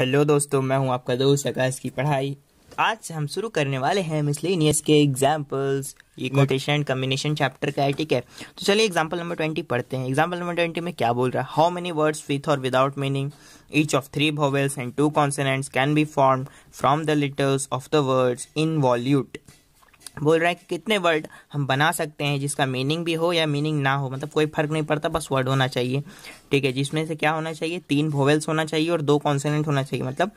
hello दोस्तों मैं हूं आपका दोस्त आकाश की पढ़ाई आज से हम शुरू करने वाले हैं मिसलेनियस के एग्जाम्पल्स ये कोटेशन कम्बिनेशन चैप्टर का है ठीक है तो चलिए एग्जांपल नंबर ट्वेंटी पढ़ते हैं एग्जांपल नंबर ट्वेंटी में क्या बोल रहा है हाउ मेनी वर्ड्स विथ और without meaning each of three vowels and two consonants can be form from the letters of the words involute बोल रहा है कि कितने वर्ड हम बना सकते हैं जिसका मीनिंग भी हो या मीनिंग ना हो मतलब कोई फर्क नहीं पड़ता बस वर्ड होना चाहिए ठीक है जिसमें से क्या होना चाहिए तीन वोवेल्स होना चाहिए और दो कॉन्सोनेंट होना चाहिए मतलब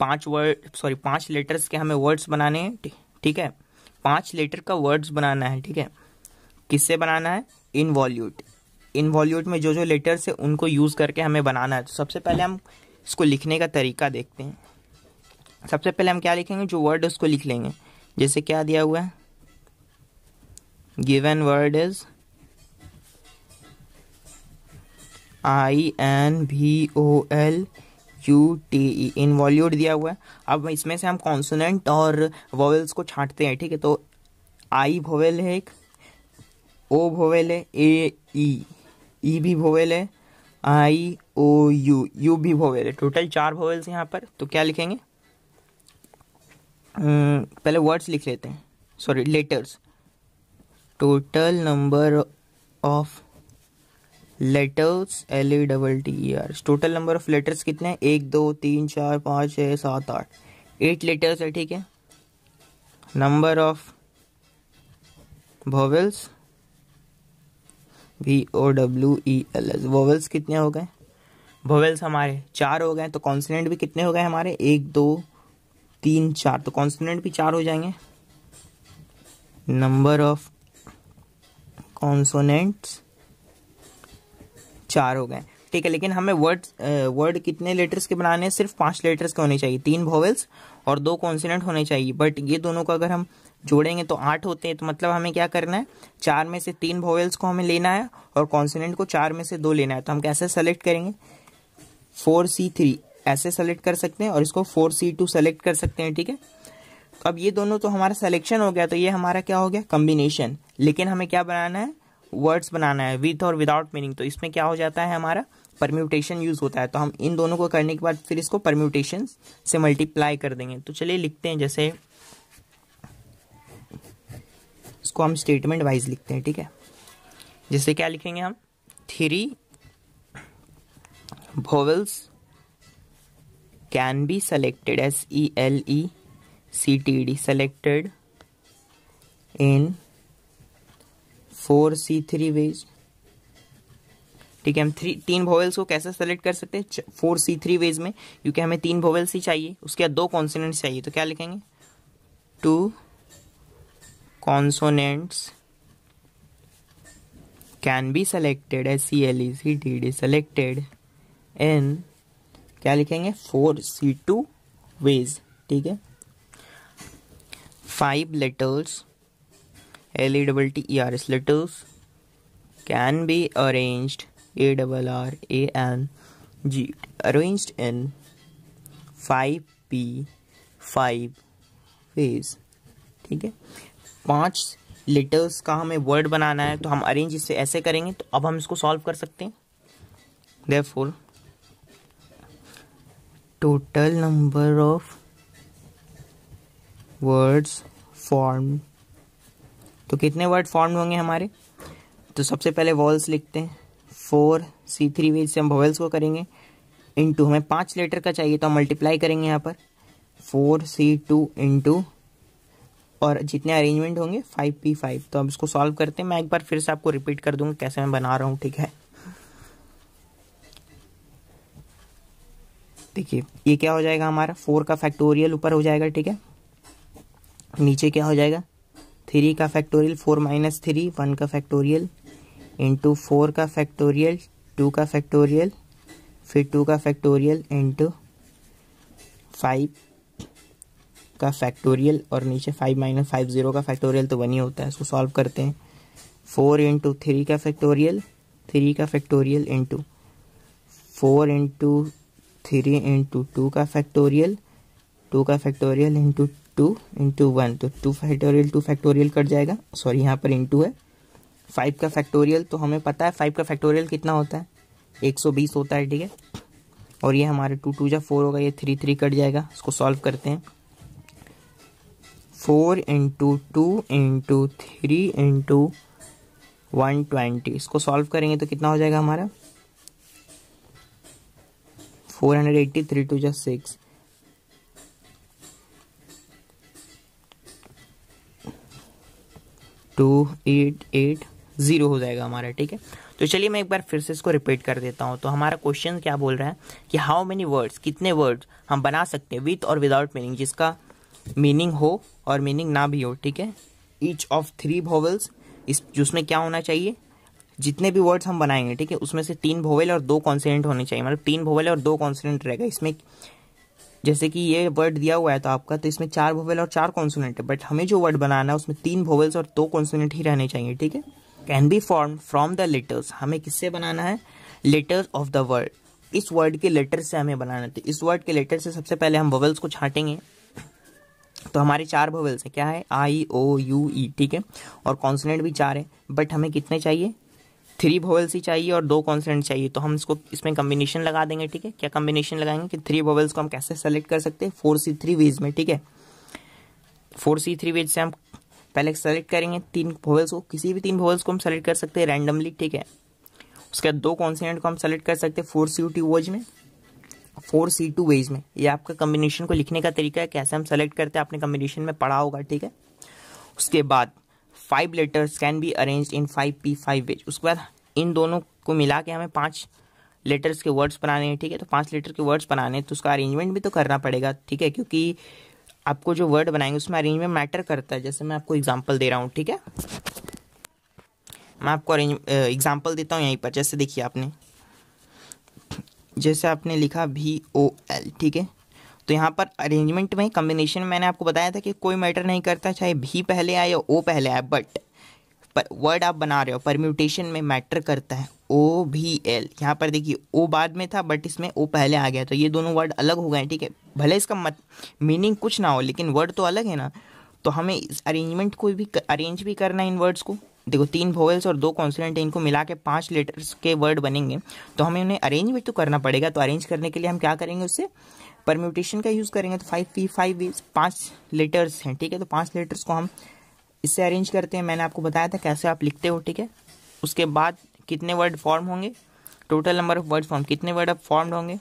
पांच वर्ड सॉरी पांच लेटर्स के हमें वर्ड्स बनाने हैं ठीक है पांच लेटर का वर्ड्स बनाना है ठीक है किससे बनाना है इनवॉल्यूट इनवॉल्यूट में जो जो लेटर्स है उनको यूज़ करके हमें बनाना है तो सबसे पहले हम इसको लिखने का तरीका देखते हैं सबसे पहले हम क्या लिखेंगे जो वर्ड उसको लिख लेंगे जैसे क्या दिया हुआ है given word is I N V O L U T in involute दिया हुआ है अब इसमें से हम कॉन्सोनेंट और वोवेल्स को छांटते हैं ठीक है तो आई भोवेल है एक ओ भोवेल है ए ई ई भी भोवेल है आई ओ यू यू भी भोवेल है टोटल चार वोवेल्स यहाँ पर तो क्या लिखेंगे पहले वर्ड्स लिख लेते हैं sorry letters total number of letters L E double T R total number of letters कितने हैं एक दो तीन चार पाँच छः सात आठ एट लेटर्स है ठीक है number of vowels V O W E L S vowels कितने हो गए वोवेल्स हमारे चार हो गए तो कॉन्सनेंट भी कितने हो गए हमारे एक दो तीन चार तो कॉन्सनेंट भी चार हो जाएंगे नंबर ऑफ कॉन्सोनेंट्स चार हो गए ठीक है लेकिन हमें वर्ड वर्ड कितने लेटर्स के बनाने हैं सिर्फ पांच लेटर्स के होने चाहिए तीन भोवेल्स और दो कॉन्सोनेंट होने चाहिए बट ये दोनों को अगर हम जोड़ेंगे तो आठ होते हैं तो मतलब हमें क्या करना है चार में से तीन भोवेल्स को हमें लेना है और कॉन्सोनेंट को चार में से दो लेना है तो हम कैसे सेलेक्ट करेंगे फोर सी थ्री ऐसे सेलेक्ट कर सकते हैं और इसको फोर सी टू सेलेक्ट कर सकते हैं ठीक है अब ये दोनों तो हमारा सेलेक्शन हो गया तो ये हमारा क्या हो गया कम्बिनेशन लेकिन हमें क्या बनाना है वर्ड्स बनाना है विथ और विदाउट मीनिंग तो इसमें क्या हो जाता है हमारा परम्यूटेशन यूज होता है तो हम इन दोनों को करने के बाद फिर इसको परम्यूटेशन से मल्टीप्लाई कर देंगे तो चलिए लिखते हैं जैसे इसको हम स्टेटमेंट वाइज लिखते हैं ठीक है जैसे क्या लिखेंगे हम three vowels can be selected S E L E C T D selected in four C three ways ठीक है हम थ्री तीन वोवेल्स को कैसे सेलेक्ट कर सकते हैं फोर सी थ्री वेज में क्योंकि हमें तीन वोवेल्स ही चाहिए उसके बाद दो कॉन्सोनेंट्स चाहिए तो क्या लिखेंगे two consonants can be selected S C L E C T D selected N क्या लिखेंगे फोर सी टू वेज ठीक है five letters L E double T E R S letters can be arranged A double R A N G arranged in 5P 5 phase ठीक है पांच letters का हमें word बनाना है तो हम अरेंज इसे ऐसे करेंगे तो अब हम इसको सॉल्व कर सकते हैं therefore total number of words formed तो कितने वर्ड फॉर्म होंगे हमारे तो सबसे पहले वॉल्स लिखते हैं फोर सी थ्री वी से हम वॉल्स को करेंगे टू हमें पाँच लेटर का चाहिए तो हम मल्टीप्लाई करेंगे यहाँ पर फोर सी टू इंटू और जितने अरेंजमेंट होंगे फाइव पी फाइव तो अब इसको सॉल्व करते हैं मैं एक बार फिर से आपको रिपीट कर दूंगा कैसे मैं बना रहा हूँ ठीक है देखिए ये क्या हो जाएगा हमारा फोर का फैक्टोरियल ऊपर हो जाएगा ठीक है नीचे क्या हो जाएगा थ्री का factorial four minus three one का फैक्टोरियल इंटू फोर का फैक्टोरियल टू का फैक्टोरियल फिर टू का फैक्टोरियल इंटू फाइव का फैक्टोरियल और नीचे फाइव माइनस फाइव जीरो का फैक्टोरियल तो वन ही होता है इसको सॉल्व करते हैं फोर इंटू थ्री का फैक्टोरियल थ्री का factorial into four into three into two का फैक्टोरियल टू का factorial into two into one तो two factorial two factorial cut जाएगा सॉरी यहाँ पर इंटू है फाइव का फैक्टोरियल तो हमें पता है फाइव का फैक्टोरियल कितना होता है एक सौ बीस होता है ठीक है और ये हमारे टू टू या फोर होगा ये थ्री थ्री कट जाएगा इसको सॉल्व करते हैं four into two into three into one twenty इसको सॉल्व करेंगे तो कितना हो जाएगा हमारा four hundred eighty three two जा six two eight eight zero हो जाएगा हमारा ठीक है तो चलिए मैं एक बार फिर से इसको रिपीट कर देता हूँ तो हमारा क्वेश्चन क्या बोल रहा है कि हाउ मेनी वर्ड्स कितने वर्ड्स हम बना सकते हैं विथ और विदाउट मीनिंग जिसका मीनिंग हो और मीनिंग ना भी हो ठीक है ईच ऑफ थ्री भोवल्स इस जिसमें क्या होना चाहिए जितने भी वर्ड्स हम बनाएंगे ठीक है उसमें से तीन भोवेल और दो कॉन्सनेंट होने चाहिए मतलब तीन भोवेल और दो कॉन्सनेंट रहेगा इसमें जैसे कि ये वर्ड दिया हुआ है तो आपका तो इसमें चार वोवेल और चार कॉन्सोनेंट है बट हमें जो वर्ड बनाना है उसमें तीन वोवेल्स और दो कॉन्सोनेंट ही रहने चाहिए ठीक है can be form from the letters हमें किससे बनाना है लेटर्स ऑफ द वर्ड इस वर्ड के लेटर से हमें बनाना है तो इस वर्ड के लेटर से सबसे पहले हम वोवेल्स को छाटेंगे तो हमारे चार वोवेल्स हैं क्या है आई ओ यू ई ठीक है और कॉन्सोनेंट भी चार है बट हमें कितने चाहिए थ्री वोवल्स ही चाहिए और दो कॉन्सनेंट चाहिए तो हम इसको इसमें कम्बिनेशन लगा देंगे ठीक है क्या कम्बिनेशन लगाएंगे कि थ्री वोवल्स को हम कैसे सेलेक्ट कर सकते हैं फोर सी थ्री वेज में ठीक है फोर सी थ्री वेज से हम पहले सेलेक्ट करेंगे तीन वोवल्स को किसी भी तीन वोवल्स को हम सेलेक्ट कर सकते हैं रैंडमली ठीक है उसके बाद दो कॉन्सनेंट को हम सेलेक्ट कर सकते हैं फोर सी टू वेज में फोर सी टू वेज में ये आपका कम्बिनेशन को लिखने का तरीका है कैसे हम सेलेक्ट करते हैं आपने कम्बिनेशन में पढ़ा होगा ठीक है उसके बाद five letters can be arrange in five P five ways उसके बाद इन दोनों को मिला के हमें पाँच लेटर्स के वर्ड्स बनाने हैं ठीक है तो पाँच लेटर के वर्ड्स बनाने हैं तो उसका अरेंजमेंट भी तो करना पड़ेगा ठीक है क्योंकि आपको जो वर्ड बनाएंगे उसमें अरेंजमेंट मैटर करता है जैसे मैं आपको एग्जाम्पल दे रहा हूँ ठीक है मैं आपको अरेंज एग्जाम्पल देता हूँ यहीं पर जैसे देखिए आपने जैसे आपने लिखा वी ओ एल ठीक है तो यहाँ पर अरेंजमेंट में कम्बिनेशन में मैंने आपको बताया था कि कोई मैटर नहीं करता चाहे भी पहले आए या ओ पहले आए बट पर वर्ड आप बना रहे हो परम्यूटेशन में मैटर करता है ओ भी एल यहाँ पर देखिए ओ बाद में था बट इसमें ओ पहले आ गया तो ये दोनों वर्ड अलग हो गए ठीक है भले इसका मत मीनिंग कुछ ना हो लेकिन वर्ड तो अलग है ना तो हमें इस अरेंजमेंट को भी अरेंज भी करना है इन वर्ड्स को देखो तीन भोवेल्स और दो कॉन्सोनेंट इनको मिला के पाँच लेटर्स के वर्ड बनेंगे तो हमें उन्हें अरेंज भी तो करना पड़ेगा तो अरेंज करने के लिए हम क्या करेंगे उससे परम्यूटेशन का यूज़ करेंगे तो फाइव पी फाइव वी पाँच लेटर्स हैं ठीक है तो पाँच लेटर्स को हम इससे अरेंज करते हैं मैंने आपको बताया था कैसे आप लिखते हो ठीक है उसके बाद कितने वर्ड फॉर्म होंगे total number of word form कितने वर्ड अब फॉर्म होंगे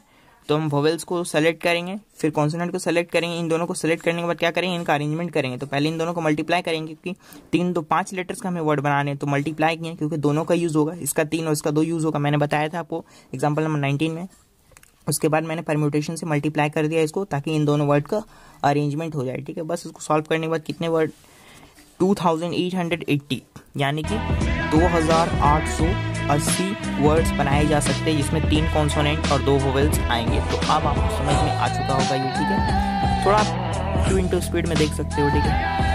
तो हम वोवेल्स को सेलेक्ट करेंगे फिर कॉन्सोनेंट को सेलेक्ट करेंगे इन दोनों को सेलेक्ट करने के बाद क्या करेंगे इनका अरेंजमेंट करेंगे तो पहले इन दोनों को मल्टीप्लाई करेंगे क्योंकि तीन दो पांच लेटर्स का हमें वर्ड बनाने हैं तो मल्टीप्लाई किए क्योंकि दोनों का यूज़ होगा इसका तीन और इसका दो यूज़ होगा मैंने बताया था आपको एग्जाम्पल नंबर नाइनटीन में उसके बाद मैंने परम्यूटेशन से मल्टीप्लाई कर दिया इसको ताकि इन दोनों वर्ड का अरेंजमेंट हो जाए ठीक है बस इसको सॉल्व करने के बाद कितने वर्ड 2880 यानी कि 2880 वर्ड्स बनाए जा सकते हैं जिसमें तीन कॉन्सोनेंट और दो होवेल्स आएंगे तो अब आपको समझ में आ चुका होगा ये ठीक है थोड़ा आप टू इंटू स्पीड में देख सकते हो ठीक है